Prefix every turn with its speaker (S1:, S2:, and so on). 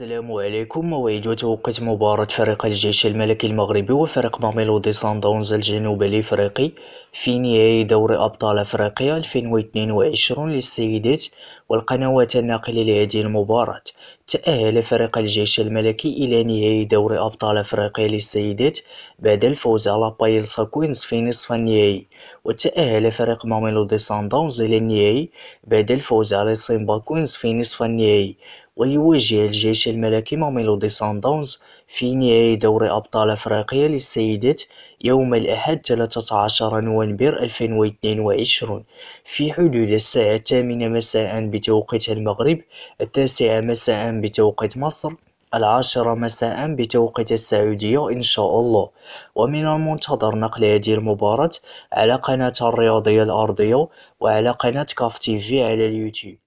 S1: السلام عليكم موعد وتوقيت مباراة فريق الجيش الملكي المغربي وفريق ماميلودي سان داونز الجنوب الافريقي في نهائي دوري أبطال أفريقيا 2022 للسيدات والقنوات الناقلة لهذه المباراة تأهل فريق الجيش الملكي إلى نهائي دوري أبطال أفريقيا للسيدات بعد الفوز على بايلسا كوينز في نصف النهائي وتأهل فريق ماميلودي سانداونز إلى النهائي بعد الفوز على سيمبا كوينز في نصف النهائي ويواجه الجيش الملكي ماميلودي سانداونز في نهائي دوري أبطال أفريقيا للسيدات يوم الأحد 13 نوفمبر 2022 في حدود الساعة 8 مساء بتوقيت المغرب التاسعة مساء بتوقيت مصر العاشرة مساء بتوقيت السعودية إن شاء الله ومن المنتظر نقل هذه المباراة على قناة الرياضية الأرضية وعلى قناة كاف تيفي على اليوتيوب